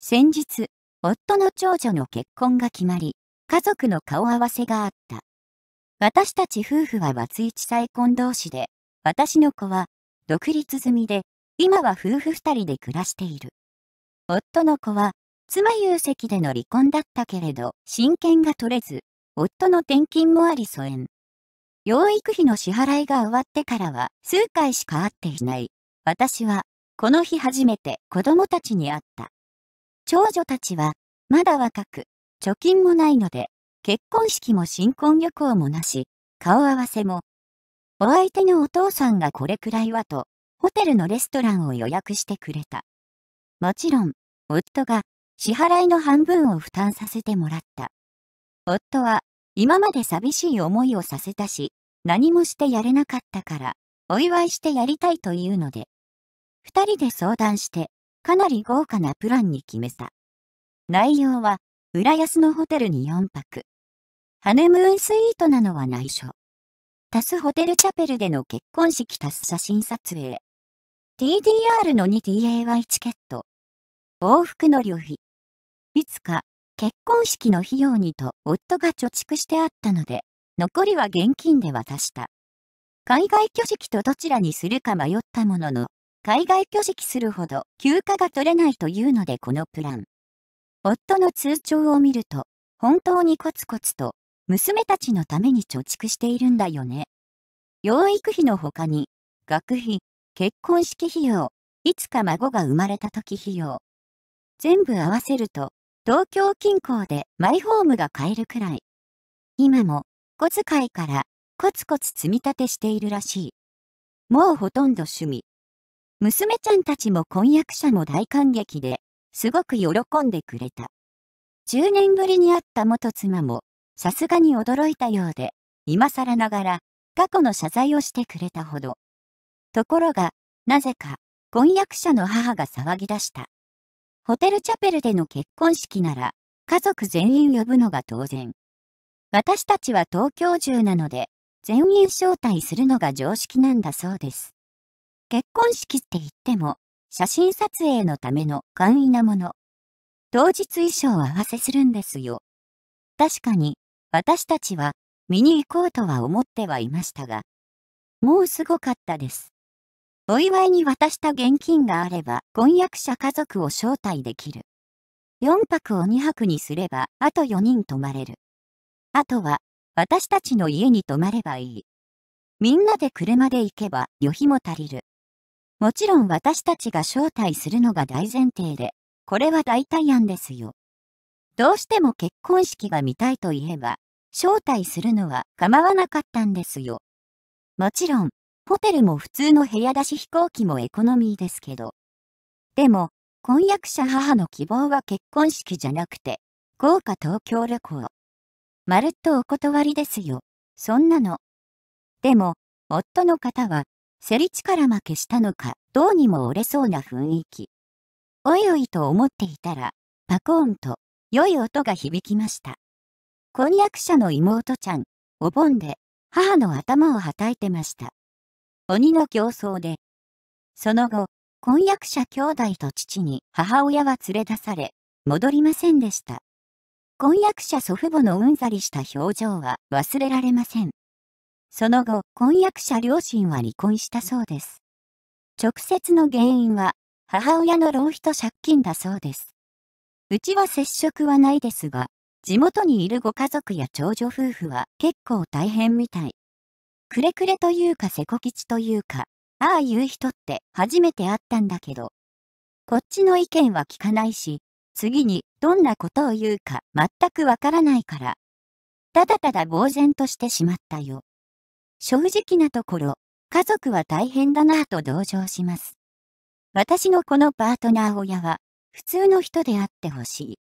先日、夫の長女の結婚が決まり、家族の顔合わせがあった。私たち夫婦は松一再婚同士で、私の子は独立済みで、今は夫婦二人で暮らしている。夫の子は、妻有席での離婚だったけれど、親権が取れず、夫の転勤もあり疎遠。養育費の支払いが終わってからは数回しか会っていない。私は、この日初めて子供たちに会った。長女たちは、まだ若く、貯金もないので、結婚式も新婚旅行もなし、顔合わせも。お相手のお父さんがこれくらいはと、ホテルのレストランを予約してくれた。もちろん、夫が支払いの半分を負担させてもらった。夫は今まで寂しい思いをさせたし、何もしてやれなかったから、お祝いしてやりたいというので、二人で相談して、かなり豪華なプランに決めた。内容は、浦安のホテルに4泊。ハネムーンスイートなのは内緒。タスホテルチャペルでの結婚式タス写真撮影。TDR の 2TAY チケット。往復の旅費。いつか、結婚式の費用にと夫が貯蓄してあったので、残りは現金で渡した。海外挙式とどちらにするか迷ったものの、海外挙式するほど休暇が取れないというのでこのプラン。夫の通帳を見ると、本当にコツコツと娘たちのために貯蓄しているんだよね。養育費の他に、学費、結婚式費用、いつか孫が生まれた時費用。全部合わせると、東京近郊でマイホームが買えるくらい。今も、小遣いからコツコツ積み立てしているらしい。もうほとんど趣味、娘ちゃんたちも婚約者も大感激で、すごく喜んでくれた。10年ぶりに会った元妻も、さすがに驚いたようで、今更ながら、過去の謝罪をしてくれたほど。ところが、なぜか、婚約者の母が騒ぎ出した。ホテルチャペルでの結婚式なら、家族全員呼ぶのが当然。私たちは東京中なので、全員招待するのが常識なんだそうです。結婚式って言っても、写真撮影のための簡易なもの。当日衣装を合わせするんですよ。確かに、私たちは見に行こうとは思ってはいましたが、もうすごかったです。お祝いに渡した現金があれば婚約者家族を招待できる。4泊を2泊にすればあと4人泊まれる。あとは私たちの家に泊まればいい。みんなで車で行けば旅費も足りる。もちろん私たちが招待するのが大前提で、これは代替案ですよ。どうしても結婚式が見たいといえば、招待するのは構わなかったんですよ。もちろん、ホテルも普通の部屋出し飛行機もエコノミーですけど。でも、婚約者母の希望は結婚式じゃなくて、豪華東京旅行。まるっとお断りですよ。そんなの。でも、夫の方はセリチから負けしたのか、どうにも折れそうな雰囲気。おいおいと思っていたら、パコーンと、良い音が響きました。婚約者の妹ちゃん、お盆で、母の頭をはたいてました。鬼の競争で。その後、婚約者兄弟と父に母親は連れ出され、戻りませんでした。婚約者祖父母のうんざりした表情は忘れられません。その後、婚約者両親は離婚したそうです。直接の原因は、母親の浪費と借金だそうです。うちは接触はないですが、地元にいるご家族や長女夫婦は結構大変みたい。くれくれというか瀬古吉というか、ああいう人って初めて会ったんだけど、こっちの意見は聞かないし、次にどんなことを言うか全くわからないから、ただただ呆然としてしまったよ。正直なところ、家族は大変だなぁと同情します。私のこのパートナー親は、普通の人であってほしい。